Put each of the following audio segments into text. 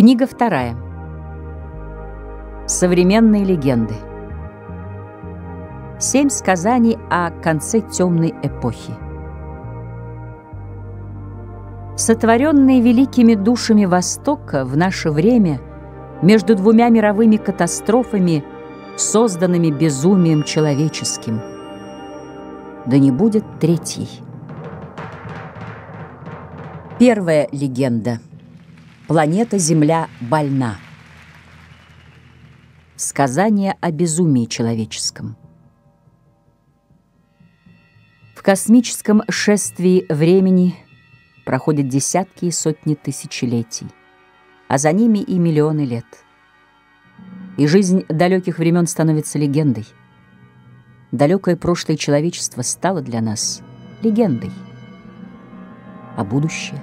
Книга вторая. Современные легенды. Семь сказаний о конце темной эпохи. Сотворенный великими душами Востока в наше время между двумя мировыми катастрофами, созданными безумием человеческим. Да не будет третьей. Первая легенда — Планета Земля больна. Сказание о безумии человеческом. В космическом шествии времени проходят десятки и сотни тысячелетий, а за ними и миллионы лет. И жизнь далеких времен становится легендой. Далекое прошлое человечества стало для нас легендой. А будущее?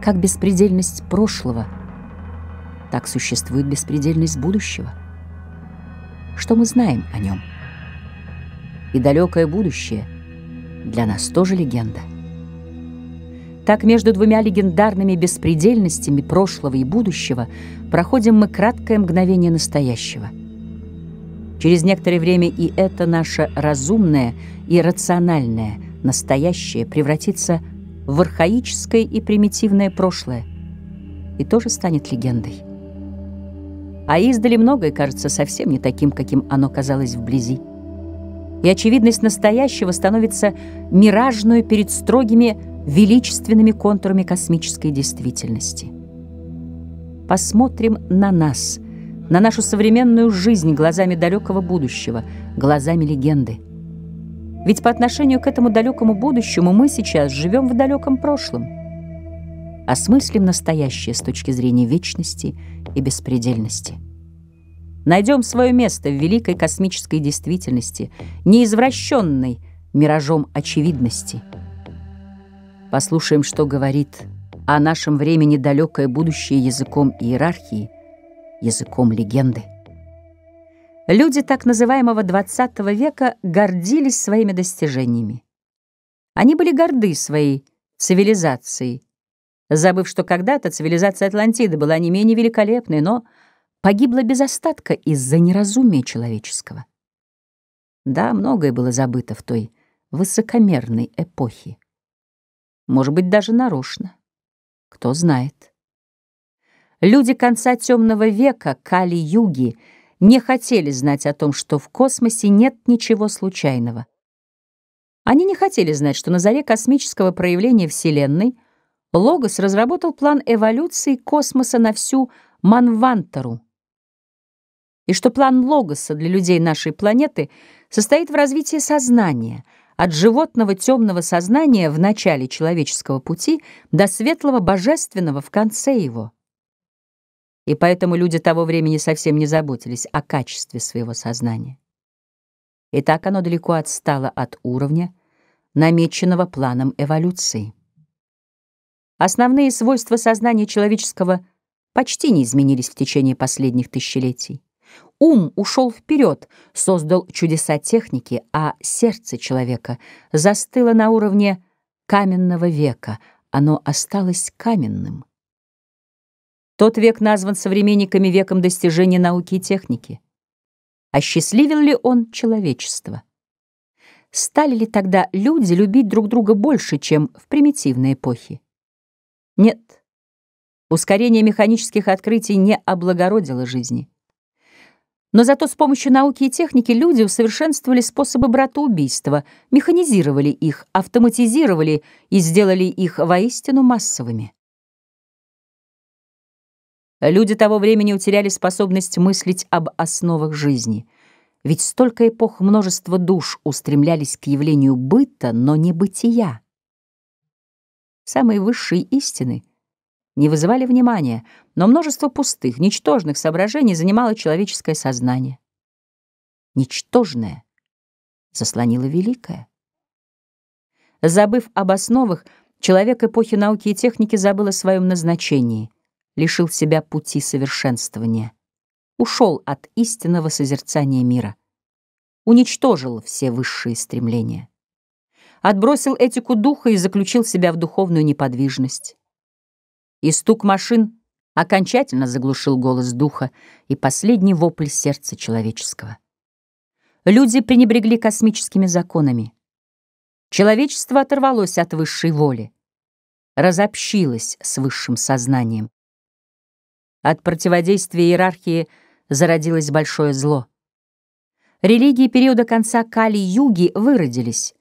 Как беспредельность прошлого, так существует беспредельность будущего. Что мы знаем о нем? И далекое будущее для нас тоже легенда. Так между двумя легендарными беспредельностями прошлого и будущего проходим мы краткое мгновение настоящего. Через некоторое время и это наше разумное и рациональное настоящее превратится в в архаическое и примитивное прошлое и тоже станет легендой. А издали многое кажется совсем не таким, каким оно казалось вблизи. И очевидность настоящего становится миражной перед строгими величественными контурами космической действительности. Посмотрим на нас, на нашу современную жизнь глазами далекого будущего, глазами легенды — ведь по отношению к этому далекому будущему мы сейчас живем в далеком прошлом. Осмыслим настоящее с точки зрения вечности и беспредельности. Найдем свое место в великой космической действительности, неизвращенной миражом очевидности. Послушаем, что говорит о нашем времени далекое будущее языком иерархии, языком легенды. Люди так называемого XX века гордились своими достижениями. Они были горды своей цивилизацией, забыв, что когда-то цивилизация Атлантиды была не менее великолепной, но погибла без остатка из-за неразумия человеческого. Да, многое было забыто в той высокомерной эпохе. Может быть, даже нарочно. Кто знает. Люди конца темного века, Кали-Юги — не хотели знать о том, что в космосе нет ничего случайного. Они не хотели знать, что на заре космического проявления Вселенной Логос разработал план эволюции космоса на всю Манвантару, и что план Логоса для людей нашей планеты состоит в развитии сознания, от животного темного сознания в начале человеческого пути до светлого божественного в конце его и поэтому люди того времени совсем не заботились о качестве своего сознания. И так оно далеко отстало от уровня, намеченного планом эволюции. Основные свойства сознания человеческого почти не изменились в течение последних тысячелетий. Ум ушел вперед, создал чудеса техники, а сердце человека застыло на уровне каменного века, оно осталось каменным — тот век назван современниками веком достижения науки и техники. Осчастливил ли он человечество? Стали ли тогда люди любить друг друга больше, чем в примитивной эпохе? Нет. Ускорение механических открытий не облагородило жизни. Но зато с помощью науки и техники люди усовершенствовали способы братоубийства, механизировали их, автоматизировали и сделали их воистину массовыми. Люди того времени утеряли способность мыслить об основах жизни. Ведь столько эпох множества душ устремлялись к явлению быта, но не бытия. Самые высшие истины не вызывали внимания, но множество пустых, ничтожных соображений занимало человеческое сознание. Ничтожное заслонило великое. Забыв об основах, человек эпохи науки и техники забыл о своем назначении — лишил себя пути совершенствования, ушел от истинного созерцания мира, уничтожил все высшие стремления, отбросил этику духа и заключил себя в духовную неподвижность. И стук машин окончательно заглушил голос духа и последний вопль сердца человеческого. Люди пренебрегли космическими законами. Человечество оторвалось от высшей воли, разобщилось с высшим сознанием от противодействия иерархии зародилось большое зло. Религии периода конца Кали-Юги выродились.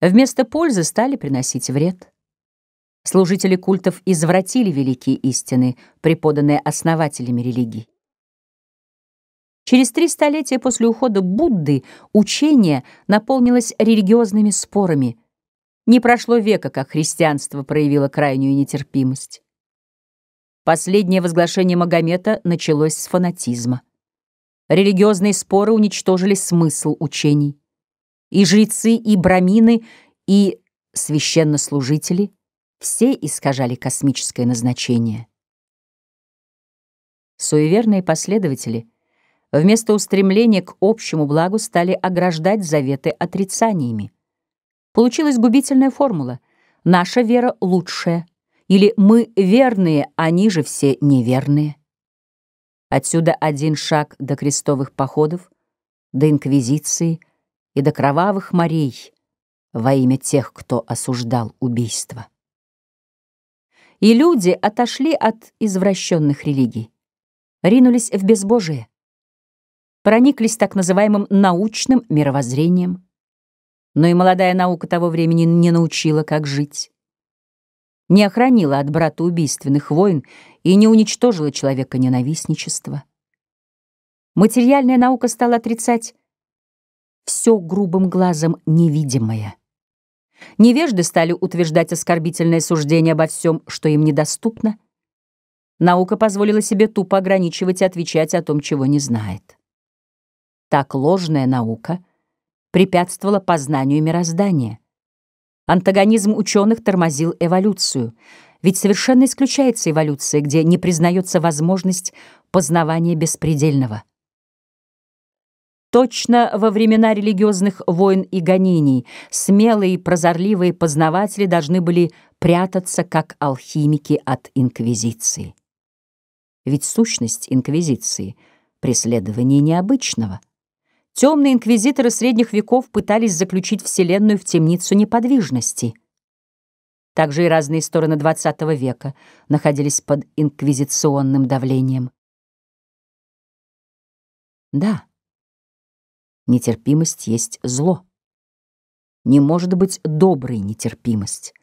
Вместо пользы стали приносить вред. Служители культов извратили великие истины, преподанные основателями религий. Через три столетия после ухода Будды учение наполнилось религиозными спорами. Не прошло века, как христианство проявило крайнюю нетерпимость. Последнее возглашение Магомета началось с фанатизма. Религиозные споры уничтожили смысл учений. И жрецы, и брамины, и священнослужители все искажали космическое назначение. Суеверные последователи вместо устремления к общему благу стали ограждать заветы отрицаниями. Получилась губительная формула «наша вера лучшая», или «мы верные, они а же все неверные». Отсюда один шаг до крестовых походов, до инквизиции и до кровавых морей во имя тех, кто осуждал убийство. И люди отошли от извращенных религий, ринулись в безбожие, прониклись так называемым научным мировоззрением. Но и молодая наука того времени не научила, как жить не охранила от брата убийственных войн и не уничтожила человека ненавистничества. Материальная наука стала отрицать все грубым глазом невидимое. Невежды стали утверждать оскорбительное суждение обо всем, что им недоступно. Наука позволила себе тупо ограничивать и отвечать о том, чего не знает. Так ложная наука препятствовала познанию мироздания. Антагонизм ученых тормозил эволюцию, ведь совершенно исключается эволюция, где не признается возможность познавания беспредельного. Точно во времена религиозных войн и гонений смелые и прозорливые познаватели должны были прятаться как алхимики от инквизиции. Ведь сущность инквизиции — преследование необычного — Темные инквизиторы средних веков пытались заключить Вселенную в темницу неподвижности. Также и разные стороны XX века находились под инквизиционным давлением. Да, нетерпимость есть зло. Не может быть доброй нетерпимость.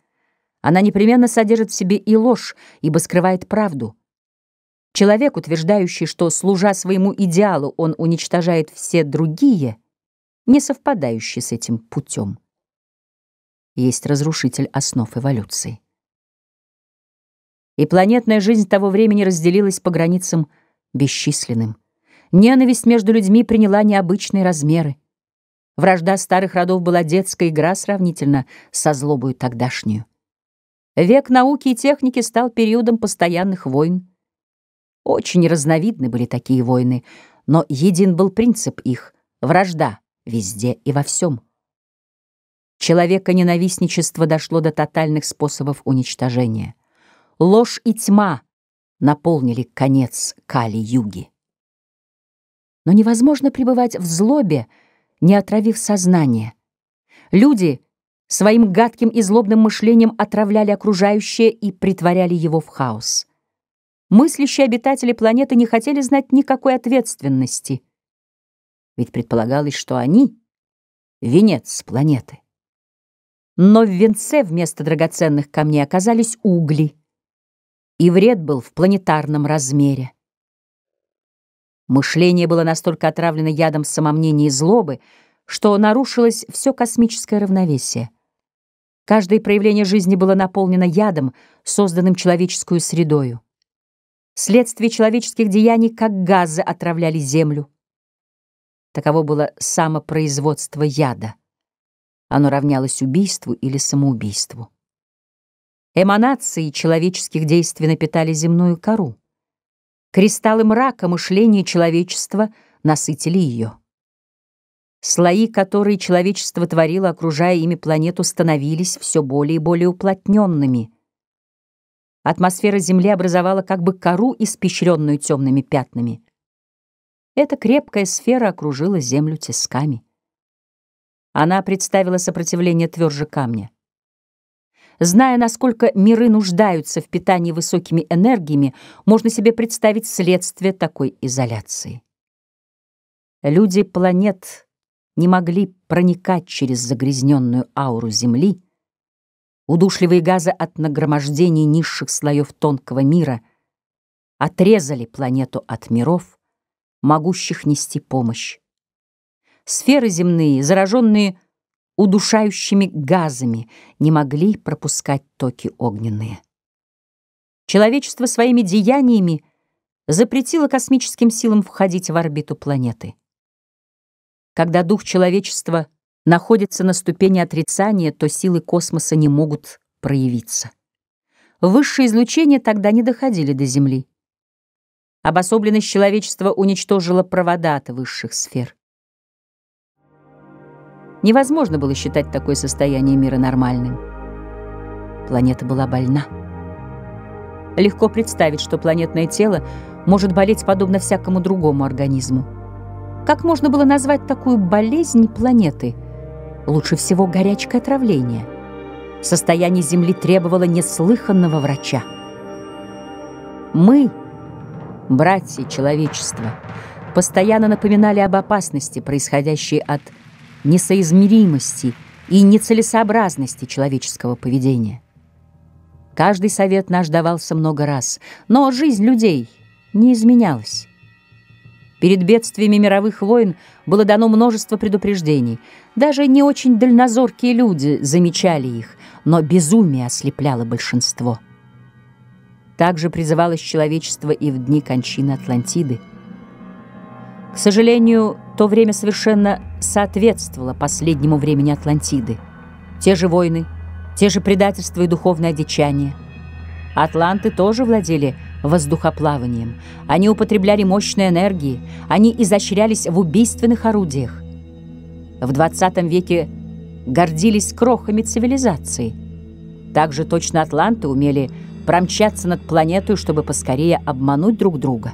Она непременно содержит в себе и ложь, ибо скрывает правду — Человек, утверждающий, что, служа своему идеалу, он уничтожает все другие, не совпадающие с этим путем. Есть разрушитель основ эволюции. И планетная жизнь того времени разделилась по границам бесчисленным. Ненависть между людьми приняла необычные размеры. Вражда старых родов была детская игра сравнительно со злобою тогдашнюю. Век науки и техники стал периодом постоянных войн. Очень разновидны были такие войны, но един был принцип их — вражда везде и во всем. Человека ненавистничество дошло до тотальных способов уничтожения. Ложь и тьма наполнили конец Кали-Юги. Но невозможно пребывать в злобе, не отравив сознание. Люди своим гадким и злобным мышлением отравляли окружающее и притворяли его в хаос — мыслящие обитатели планеты не хотели знать никакой ответственности. Ведь предполагалось, что они — венец планеты. Но в венце вместо драгоценных камней оказались угли, и вред был в планетарном размере. Мышление было настолько отравлено ядом самомнения и злобы, что нарушилось все космическое равновесие. Каждое проявление жизни было наполнено ядом, созданным человеческую средою. Следствие человеческих деяний, как газы, отравляли землю. Таково было самопроизводство яда. Оно равнялось убийству или самоубийству. Эманации человеческих действий напитали земную кору. Кристаллы мрака мышления человечества насытили ее. Слои, которые человечество творило, окружая ими планету, становились все более и более уплотненными — Атмосфера земли образовала как бы кору, испещренную темными пятнами. Эта крепкая сфера окружила землю тисками. Она представила сопротивление тверже камня. Зная, насколько миры нуждаются в питании высокими энергиями, можно себе представить следствие такой изоляции. Люди планет не могли проникать через загрязненную ауру Земли, Удушливые газы от нагромождений низших слоев тонкого мира отрезали планету от миров, могущих нести помощь. Сферы земные, зараженные удушающими газами, не могли пропускать токи огненные. Человечество своими деяниями запретило космическим силам входить в орбиту планеты. Когда дух человечества — находится на ступени отрицания, то силы космоса не могут проявиться. Высшие излучения тогда не доходили до Земли. Обособленность человечества уничтожила провода от высших сфер. Невозможно было считать такое состояние мира нормальным. Планета была больна. Легко представить, что планетное тело может болеть подобно всякому другому организму. Как можно было назвать такую болезнь планеты – лучше всего горячкое отравление. Состояние земли требовало неслыханного врача. Мы, братья человечества, постоянно напоминали об опасности, происходящей от несоизмеримости и нецелесообразности человеческого поведения. Каждый совет наш давался много раз, но жизнь людей не изменялась. Перед бедствиями мировых войн было дано множество предупреждений. Даже не очень дальнозоркие люди замечали их, но безумие ослепляло большинство. Также призывалось человечество и в дни кончины Атлантиды. К сожалению, то время совершенно соответствовало последнему времени Атлантиды. Те же войны, те же предательства и духовное одичание. Атланты тоже владели воздухоплаванием. Они употребляли мощные энергии, они изощрялись в убийственных орудиях. В 20 веке гордились крохами цивилизации. Также точно атланты умели промчаться над планетой, чтобы поскорее обмануть друг друга.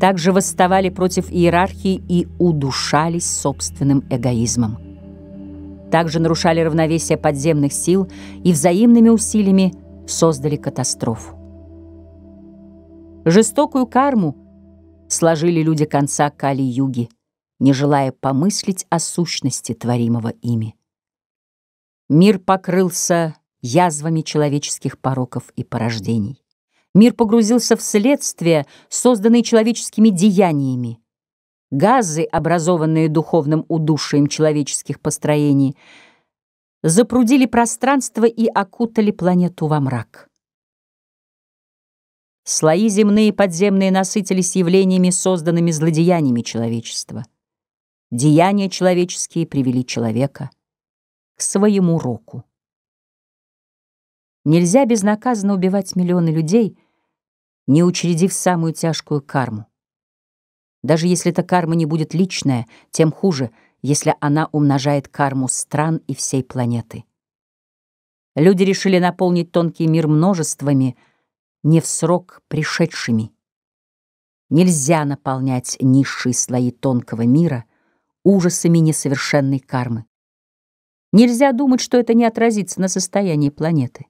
Также восставали против иерархии и удушались собственным эгоизмом. Также нарушали равновесие подземных сил и взаимными усилиями создали катастрофу. Жестокую карму сложили люди конца Кали-Юги, не желая помыслить о сущности творимого ими. Мир покрылся язвами человеческих пороков и порождений. Мир погрузился в следствие, созданные человеческими деяниями. Газы, образованные духовным удушием человеческих построений, запрудили пространство и окутали планету во мрак. Слои земные и подземные насытились явлениями, созданными злодеяниями человечества. Деяния человеческие привели человека к своему року. Нельзя безнаказанно убивать миллионы людей, не учредив самую тяжкую карму. Даже если эта карма не будет личная, тем хуже, если она умножает карму стран и всей планеты. Люди решили наполнить тонкий мир множествами — не в срок пришедшими. Нельзя наполнять низшие слои тонкого мира ужасами несовершенной кармы. Нельзя думать, что это не отразится на состоянии планеты.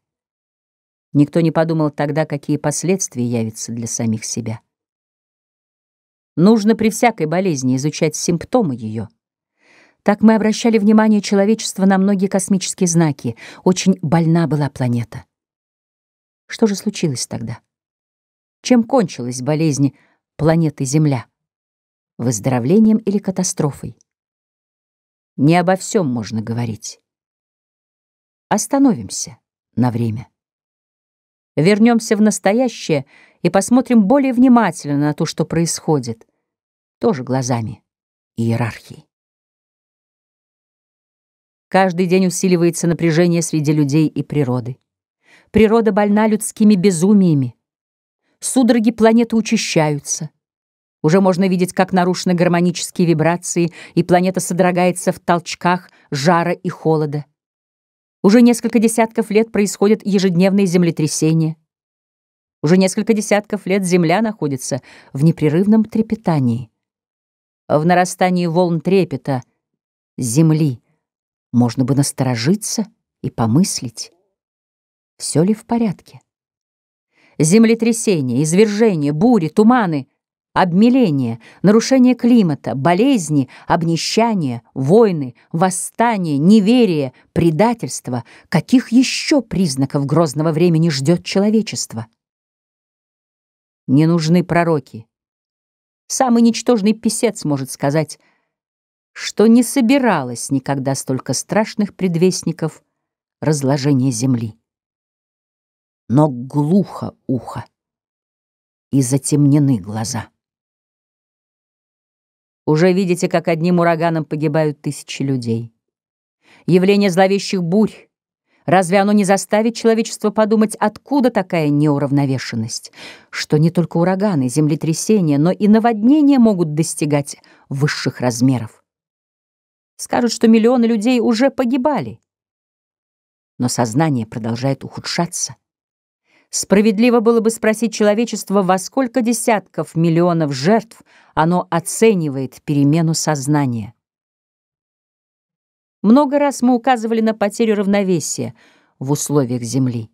Никто не подумал тогда, какие последствия явятся для самих себя. Нужно при всякой болезни изучать симптомы ее. Так мы обращали внимание человечества на многие космические знаки. Очень больна была планета. Что же случилось тогда? Чем кончилась болезнь планеты Земля? Выздоровлением или катастрофой? Не обо всем можно говорить. Остановимся на время. Вернемся в настоящее и посмотрим более внимательно на то, что происходит, тоже глазами иерархии. Каждый день усиливается напряжение среди людей и природы. Природа больна людскими безумиями. Судороги планеты учащаются. Уже можно видеть, как нарушены гармонические вибрации, и планета содрогается в толчках жара и холода. Уже несколько десятков лет происходят ежедневные землетрясения. Уже несколько десятков лет Земля находится в непрерывном трепетании. В нарастании волн трепета Земли можно бы насторожиться и помыслить. Все ли в порядке? Землетрясения, извержения, бури, туманы, обмеление, нарушение климата, болезни, обнищание, войны, восстания, неверие, предательство. Каких еще признаков грозного времени ждет человечество? Не нужны пророки. Самый ничтожный писец может сказать, что не собиралось никогда столько страшных предвестников разложения земли но глухо ухо и затемнены глаза. Уже видите, как одним ураганом погибают тысячи людей. Явление зловещих бурь. Разве оно не заставит человечество подумать, откуда такая неуравновешенность? Что не только ураганы, землетрясения, но и наводнения могут достигать высших размеров. Скажут, что миллионы людей уже погибали. Но сознание продолжает ухудшаться, Справедливо было бы спросить человечество, во сколько десятков миллионов жертв оно оценивает перемену сознания. Много раз мы указывали на потерю равновесия в условиях Земли.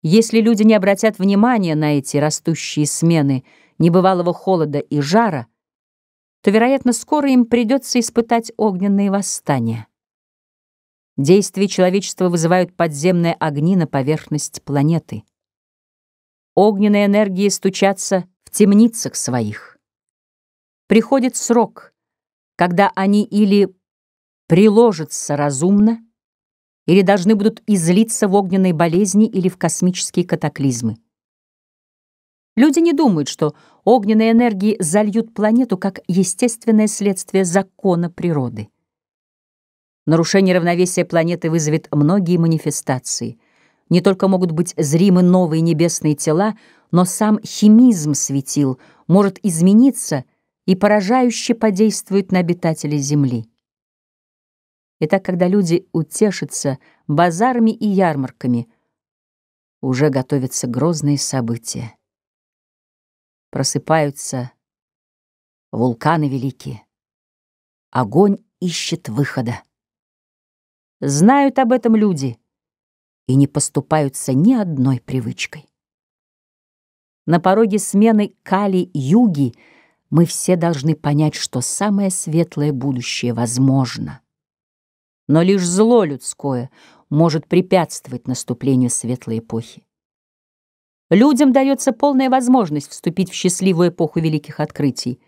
Если люди не обратят внимания на эти растущие смены небывалого холода и жара, то, вероятно, скоро им придется испытать огненные восстания. Действия человечества вызывают подземные огни на поверхность планеты огненной энергии стучатся в темницах своих. Приходит срок, когда они или приложатся разумно, или должны будут излиться в огненные болезни или в космические катаклизмы. Люди не думают, что огненные энергии зальют планету как естественное следствие закона природы. Нарушение равновесия планеты вызовет многие манифестации — не только могут быть зримы новые небесные тела, но сам химизм светил может измениться и поражающе подействует на обитателей Земли. Итак, когда люди утешатся базарами и ярмарками, уже готовятся грозные события. Просыпаются вулканы великие. Огонь ищет выхода. Знают об этом люди — и не поступаются ни одной привычкой. На пороге смены Кали-Юги мы все должны понять, что самое светлое будущее возможно. Но лишь зло людское может препятствовать наступлению светлой эпохи. Людям дается полная возможность вступить в счастливую эпоху великих открытий,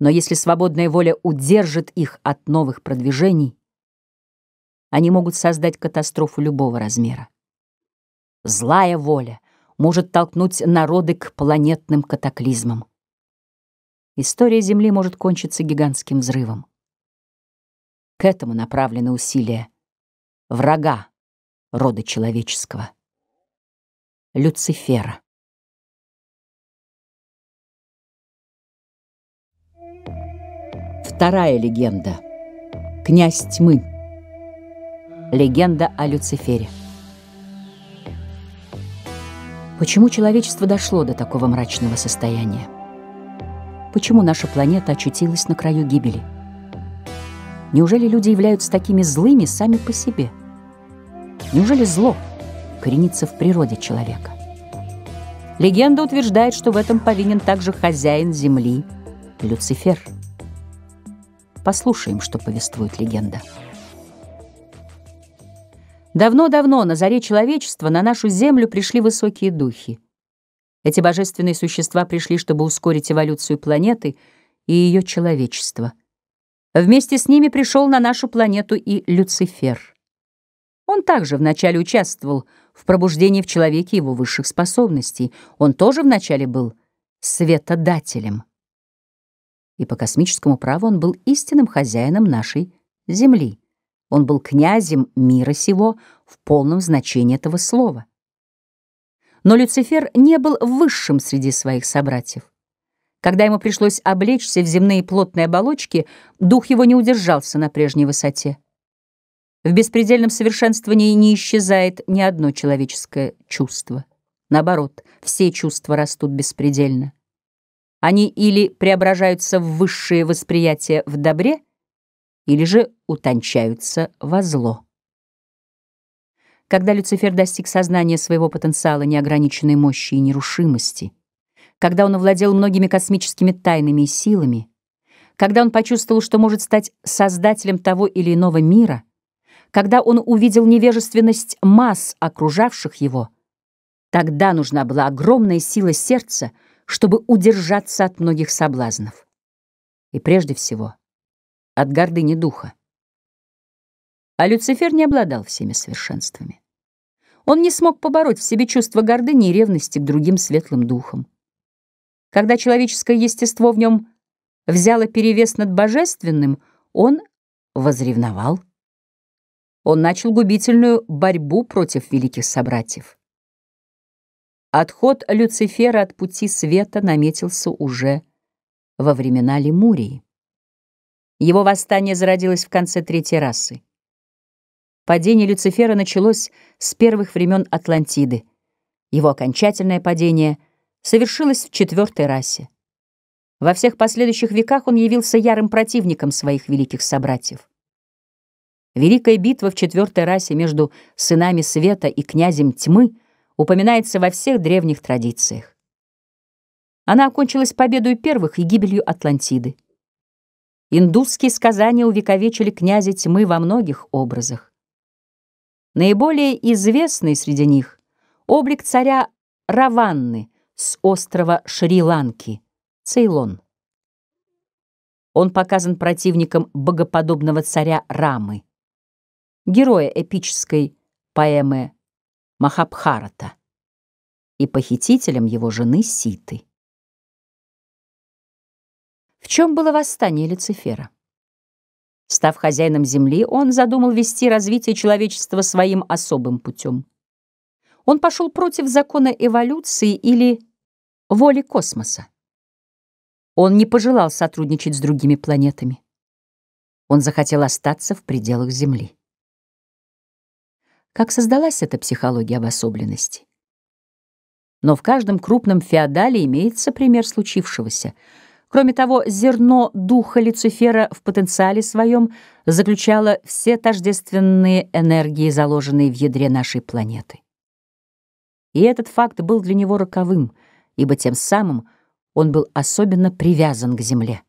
но если свободная воля удержит их от новых продвижений, они могут создать катастрофу любого размера. Злая воля может толкнуть народы к планетным катаклизмам. История Земли может кончиться гигантским взрывом. К этому направлены усилия врага рода человеческого — Люцифера. Вторая легенда. Князь тьмы. Легенда о Люцифере. Почему человечество дошло до такого мрачного состояния? Почему наша планета очутилась на краю гибели? Неужели люди являются такими злыми сами по себе? Неужели зло коренится в природе человека? Легенда утверждает, что в этом повинен также хозяин земли Люцифер. Послушаем, что повествует легенда. Давно-давно, на заре человечества, на нашу землю пришли высокие духи. Эти божественные существа пришли, чтобы ускорить эволюцию планеты и ее человечества. Вместе с ними пришел на нашу планету и Люцифер. Он также вначале участвовал в пробуждении в человеке его высших способностей. Он тоже вначале был светодателем. И по космическому праву он был истинным хозяином нашей Земли. Он был князем мира сего в полном значении этого слова. Но Люцифер не был высшим среди своих собратьев. Когда ему пришлось облечься в земные плотные оболочки, дух его не удержался на прежней высоте. В беспредельном совершенствовании не исчезает ни одно человеческое чувство. Наоборот, все чувства растут беспредельно. Они или преображаются в высшие восприятия в добре — или же утончаются во зло. Когда Люцифер достиг сознания своего потенциала неограниченной мощи и нерушимости, когда он овладел многими космическими тайнами и силами, когда он почувствовал, что может стать создателем того или иного мира, когда он увидел невежественность масс, окружавших его, тогда нужна была огромная сила сердца, чтобы удержаться от многих соблазнов. И прежде всего — от гордыни духа. А Люцифер не обладал всеми совершенствами. Он не смог побороть в себе чувство гордыни и ревности к другим светлым духам. Когда человеческое естество в нем взяло перевес над божественным, он возревновал. Он начал губительную борьбу против великих собратьев. Отход Люцифера от пути света наметился уже во времена Лемурии. Его восстание зародилось в конце Третьей расы. Падение Люцифера началось с первых времен Атлантиды. Его окончательное падение совершилось в Четвертой расе. Во всех последующих веках он явился ярым противником своих великих собратьев. Великая битва в Четвертой расе между сынами света и князем тьмы упоминается во всех древних традициях. Она окончилась победой первых и гибелью Атлантиды. Индусские сказания увековечили князя тьмы во многих образах. Наиболее известный среди них — облик царя Раванны с острова Шри-Ланки, Цейлон. Он показан противником богоподобного царя Рамы, героя эпической поэмы Махабхарата и похитителем его жены Ситы. В чем было восстание Люцифера? Став хозяином земли, он задумал вести развитие человечества своим особым путем. Он пошел против закона эволюции или воли космоса. Он не пожелал сотрудничать с другими планетами. Он захотел остаться в пределах Земли. Как создалась эта психология обособленности? Но в каждом крупном феодале имеется пример случившегося — Кроме того, зерно духа Люцифера в потенциале своем заключало все тождественные энергии, заложенные в ядре нашей планеты. И этот факт был для него роковым, ибо тем самым он был особенно привязан к Земле.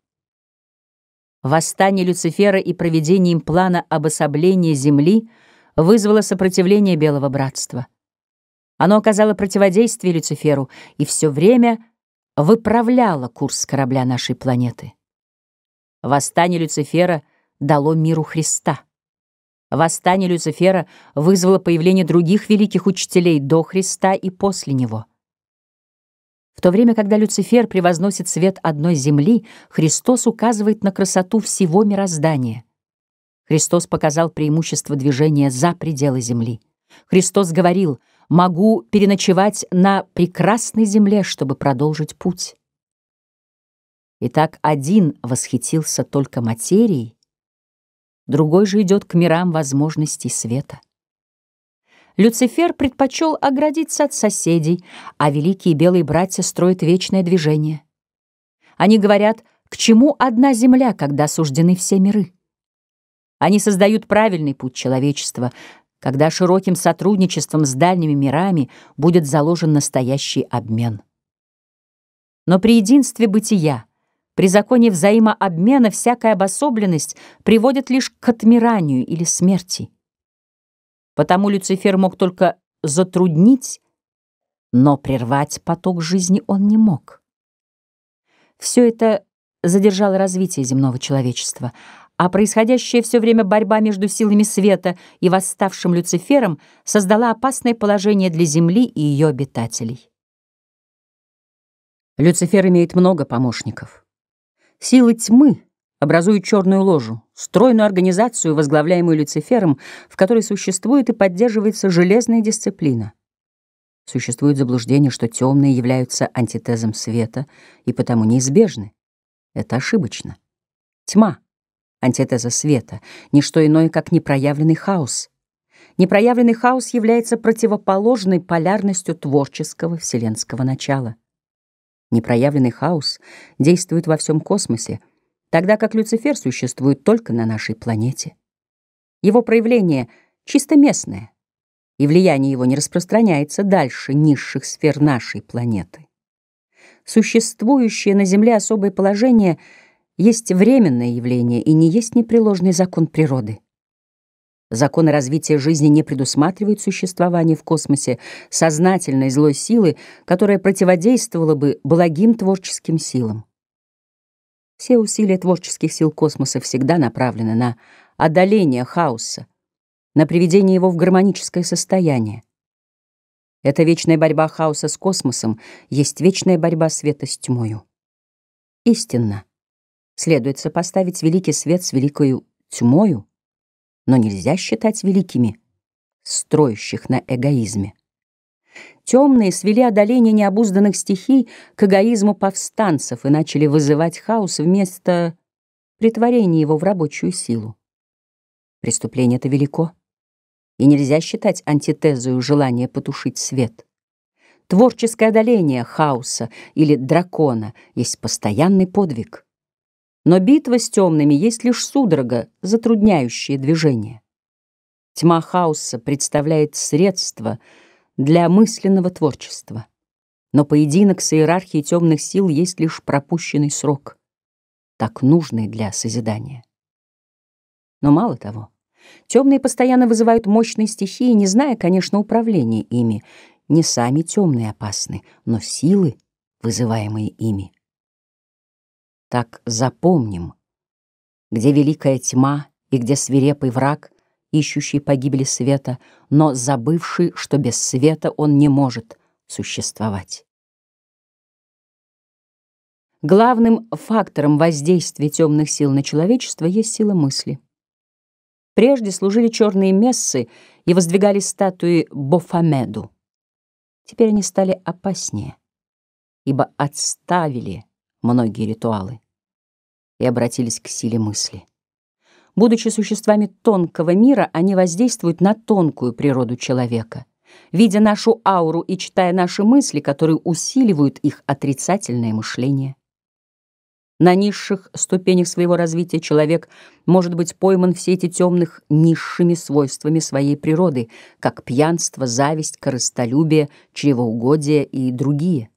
Восстание Люцифера и проведение им плана обособления Земли вызвало сопротивление Белого Братства. Оно оказало противодействие Люциферу и все время — выправляла курс корабля нашей планеты. Восстание Люцифера дало миру Христа. Восстание Люцифера вызвало появление других великих учителей до Христа и после него. В то время, когда Люцифер превозносит свет одной земли, Христос указывает на красоту всего мироздания. Христос показал преимущество движения за пределы земли. Христос говорил — могу переночевать на прекрасной земле, чтобы продолжить путь. Итак, один восхитился только материей, другой же идет к мирам возможностей света. Люцифер предпочел оградиться от соседей, а великие белые братья строят вечное движение. Они говорят, к чему одна земля, когда суждены все миры? Они создают правильный путь человечества, когда широким сотрудничеством с дальними мирами будет заложен настоящий обмен. Но при единстве бытия, при законе взаимообмена всякая обособленность приводит лишь к отмиранию или смерти. Потому Люцифер мог только затруднить, но прервать поток жизни он не мог. Все это задержало развитие земного человечества — а происходящая все время борьба между силами света и восставшим Люцифером создала опасное положение для Земли и ее обитателей. Люцифер имеет много помощников. Силы тьмы образуют черную ложу, стройную организацию, возглавляемую Люцифером, в которой существует и поддерживается железная дисциплина. Существует заблуждение, что темные являются антитезом света и потому неизбежны. Это ошибочно. Тьма — антитеза света, не что иное, как непроявленный хаос. Непроявленный хаос является противоположной полярностью творческого вселенского начала. Непроявленный хаос действует во всем космосе, тогда как Люцифер существует только на нашей планете. Его проявление чисто местное, и влияние его не распространяется дальше низших сфер нашей планеты. Существующее на Земле особое положение — есть временное явление и не есть непреложный закон природы. Законы развития жизни не предусматривают существование в космосе сознательной злой силы, которая противодействовала бы благим творческим силам. Все усилия творческих сил космоса всегда направлены на одоление хаоса, на приведение его в гармоническое состояние. Эта вечная борьба хаоса с космосом есть вечная борьба света с тьмою. Истинно. Следует сопоставить великий свет с великою тьмою, но нельзя считать великими, строящих на эгоизме. Темные свели одоление необузданных стихий к эгоизму повстанцев и начали вызывать хаос вместо притворения его в рабочую силу. Преступление это велико, и нельзя считать антитезою желание потушить свет. Творческое одоление хаоса или дракона есть постоянный подвиг — но битва с темными есть лишь судорога, затрудняющая движение. Тьма хаоса представляет средство для мысленного творчества. Но поединок с иерархией темных сил есть лишь пропущенный срок, так нужный для созидания. Но мало того, темные постоянно вызывают мощные стихии, не зная, конечно, управления ими. Не сами темные опасны, но силы, вызываемые ими, так запомним, где великая тьма и где свирепый враг, ищущий погибели света, но забывший, что без света он не может существовать. Главным фактором воздействия темных сил на человечество есть сила мысли. Прежде служили черные мессы и воздвигали статуи Бофамеду. Теперь они стали опаснее, ибо отставили многие ритуалы и обратились к силе мысли. Будучи существами тонкого мира, они воздействуют на тонкую природу человека, видя нашу ауру и читая наши мысли, которые усиливают их отрицательное мышление. На низших ступенях своего развития человек может быть пойман в сети темных низшими свойствами своей природы, как пьянство, зависть, корыстолюбие, чревоугодие и другие.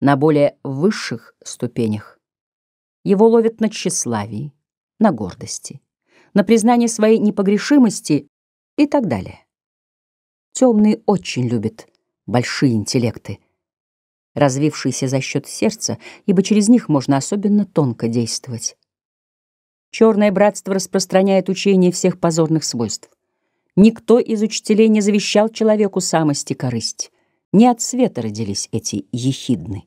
На более высших ступенях его ловят на тщеславии, на гордости, на признании своей непогрешимости и так далее. Темные очень любят большие интеллекты, развившиеся за счет сердца, ибо через них можно особенно тонко действовать. Черное братство распространяет учение всех позорных свойств. Никто из учителей не завещал человеку самости и корысть. Не от света родились эти ехидны.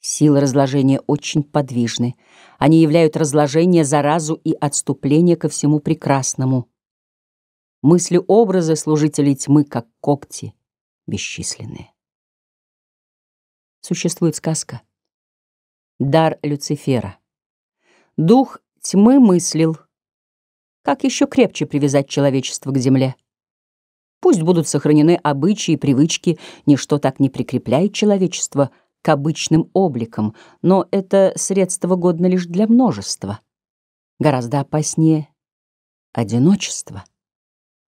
Силы разложения очень подвижны. Они являют разложение, заразу и отступление ко всему прекрасному. мысли образа служителей тьмы, как когти, бесчисленны. Существует сказка. Дар Люцифера. Дух тьмы мыслил. Как еще крепче привязать человечество к земле? Пусть будут сохранены обычаи и привычки, ничто так не прикрепляет человечество к обычным обликам, но это средство годно лишь для множества. Гораздо опаснее одиночество.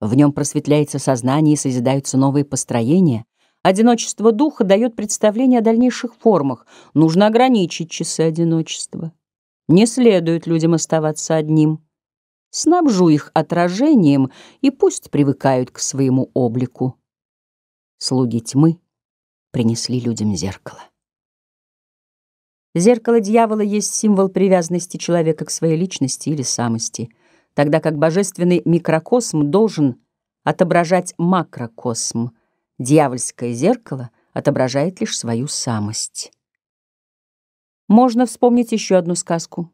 В нем просветляется сознание и созидаются новые построения. Одиночество духа дает представление о дальнейших формах. Нужно ограничить часы одиночества. Не следует людям оставаться одним. Снабжу их отражением, и пусть привыкают к своему облику. Слуги тьмы принесли людям зеркало. Зеркало дьявола есть символ привязанности человека к своей личности или самости, тогда как божественный микрокосм должен отображать макрокосм. Дьявольское зеркало отображает лишь свою самость. Можно вспомнить еще одну сказку.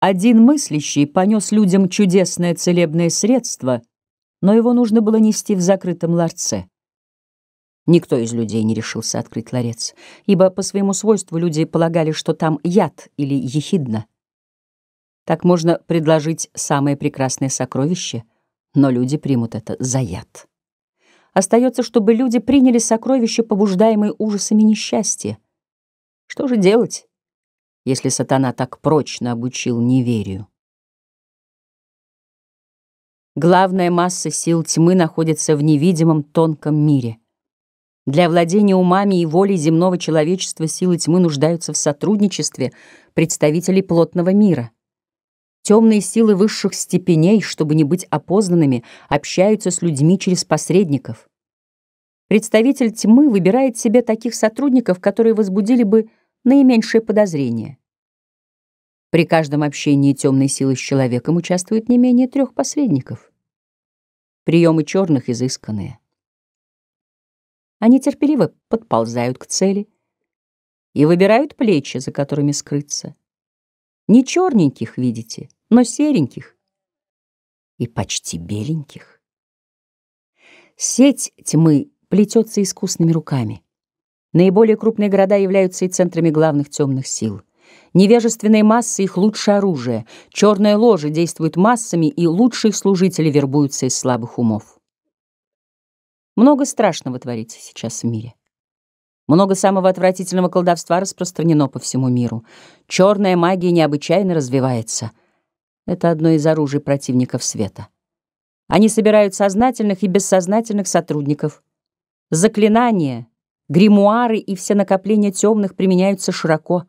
Один мыслящий понес людям чудесное целебное средство, но его нужно было нести в закрытом ларце. Никто из людей не решился открыть ларец, ибо по своему свойству люди полагали, что там яд или ехидна. Так можно предложить самое прекрасное сокровище, но люди примут это за яд. Остается, чтобы люди приняли сокровище, побуждаемые ужасами несчастья. Что же делать, если сатана так прочно обучил неверию? Главная масса сил тьмы находится в невидимом тонком мире — для владения умами и волей земного человечества силы тьмы нуждаются в сотрудничестве представителей плотного мира. Темные силы высших степеней, чтобы не быть опознанными, общаются с людьми через посредников. Представитель тьмы выбирает себе таких сотрудников, которые возбудили бы наименьшее подозрение. При каждом общении темной силы с человеком участвует не менее трех посредников. Приемы черных изысканные — они терпеливо подползают к цели и выбирают плечи, за которыми скрыться. Не черненьких видите, но сереньких и почти беленьких. Сеть тьмы плетется искусными руками. Наиболее крупные города являются и центрами главных темных сил. Невежественные массы — их лучшее оружие. Черная ложа действует массами, и лучшие служители вербуются из слабых умов. Много страшного творится сейчас в мире. Много самого отвратительного колдовства распространено по всему миру. Черная магия необычайно развивается. Это одно из оружий противников света. Они собирают сознательных и бессознательных сотрудников. Заклинания, гримуары и все накопления темных применяются широко.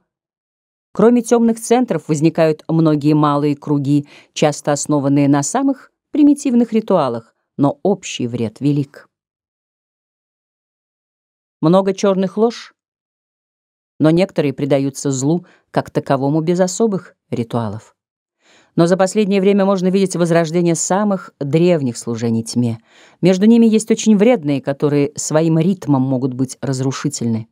Кроме темных центров возникают многие малые круги, часто основанные на самых примитивных ритуалах, но общий вред велик. Много черных лож, но некоторые предаются злу как таковому без особых ритуалов. Но за последнее время можно видеть возрождение самых древних служений тьме. Между ними есть очень вредные, которые своим ритмом могут быть разрушительны.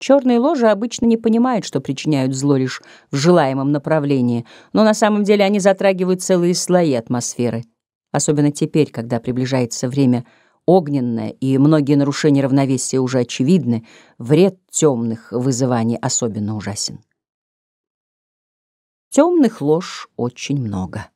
Черные ложи обычно не понимают, что причиняют зло лишь в желаемом направлении, но на самом деле они затрагивают целые слои атмосферы. Особенно теперь, когда приближается время — огненная, и многие нарушения равновесия уже очевидны, вред темных вызываний особенно ужасен. Темных ложь очень много.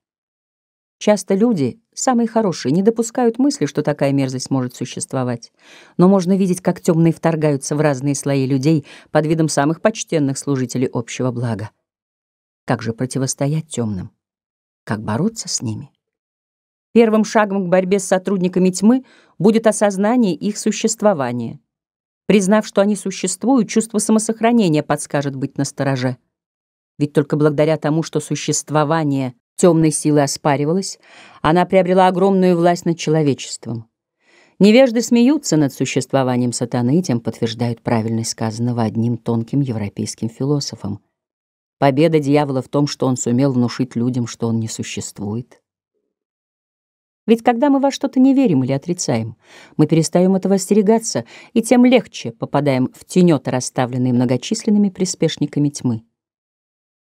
Часто люди, самые хорошие, не допускают мысли, что такая мерзость может существовать. Но можно видеть, как темные вторгаются в разные слои людей под видом самых почтенных служителей общего блага. Как же противостоять темным? Как бороться с ними? Первым шагом к борьбе с сотрудниками тьмы будет осознание их существования. Признав, что они существуют, чувство самосохранения подскажет быть настороже. Ведь только благодаря тому, что существование темной силы оспаривалось, она приобрела огромную власть над человечеством. Невежды смеются над существованием сатаны и тем подтверждают правильность сказанного одним тонким европейским философом. Победа дьявола в том, что он сумел внушить людям, что он не существует. Ведь когда мы во что-то не верим или отрицаем, мы перестаем этого остерегаться, и тем легче попадаем в тенета, расставленные многочисленными приспешниками тьмы.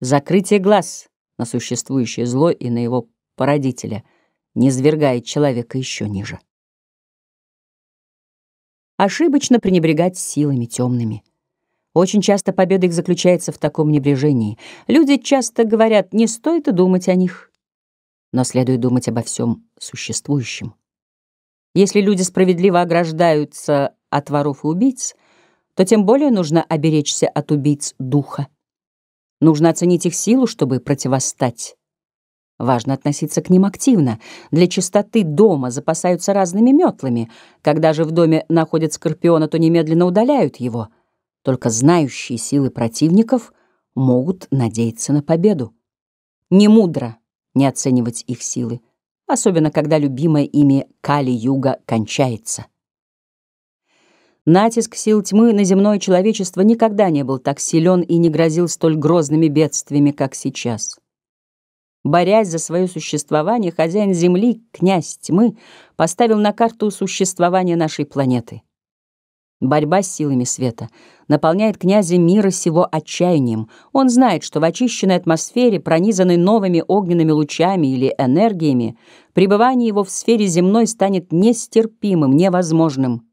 Закрытие глаз на существующее зло и на его породителя не свергает человека еще ниже. Ошибочно пренебрегать силами темными. Очень часто победа их заключается в таком небрежении. Люди часто говорят, не стоит и думать о них но следует думать обо всем существующем. Если люди справедливо ограждаются от воров и убийц, то тем более нужно оберечься от убийц духа. Нужно оценить их силу, чтобы противостать. Важно относиться к ним активно. Для чистоты дома запасаются разными метлами. Когда же в доме находят скорпиона, то немедленно удаляют его. Только знающие силы противников могут надеяться на победу. Не мудро не оценивать их силы, особенно когда любимое ими Кали-Юга кончается. Натиск сил тьмы на земное человечество никогда не был так силен и не грозил столь грозными бедствиями, как сейчас. Борясь за свое существование, хозяин Земли, князь тьмы, поставил на карту существование нашей планеты — Борьба с силами света наполняет князя мира сего отчаянием. Он знает, что в очищенной атмосфере, пронизанной новыми огненными лучами или энергиями, пребывание его в сфере земной станет нестерпимым, невозможным.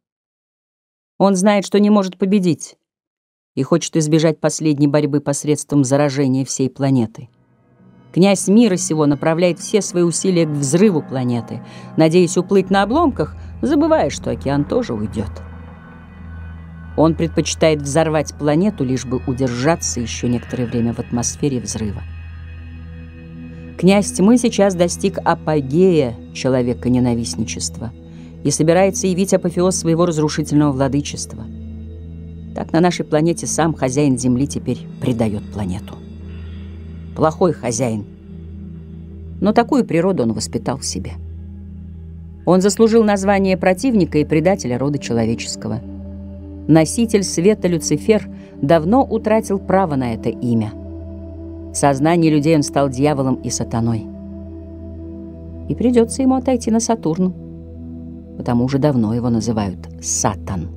Он знает, что не может победить и хочет избежать последней борьбы посредством заражения всей планеты. Князь мира сего направляет все свои усилия к взрыву планеты, надеясь уплыть на обломках, забывая, что океан тоже уйдет. Он предпочитает взорвать планету, лишь бы удержаться еще некоторое время в атмосфере взрыва. Князь тьмы сейчас достиг апогея человека ненавистничества и собирается явить апофеоз своего разрушительного владычества. Так на нашей планете сам хозяин Земли теперь предает планету. Плохой хозяин. Но такую природу он воспитал в себе. Он заслужил название противника и предателя рода человеческого – Носитель света Люцифер давно утратил право на это имя. В сознании людей он стал дьяволом и сатаной. И придется ему отойти на Сатурн, потому уже давно его называют Сатан.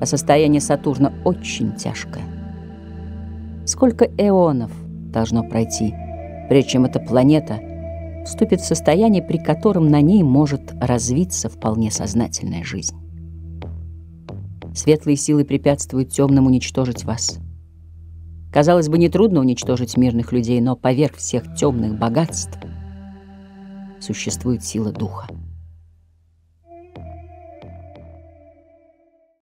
А состояние Сатурна очень тяжкое. Сколько эонов должно пройти, прежде чем эта планета вступит в состояние, при котором на ней может развиться вполне сознательная жизнь? Светлые силы препятствуют темным уничтожить вас. Казалось бы, нетрудно уничтожить мирных людей, но поверх всех темных богатств существует сила духа.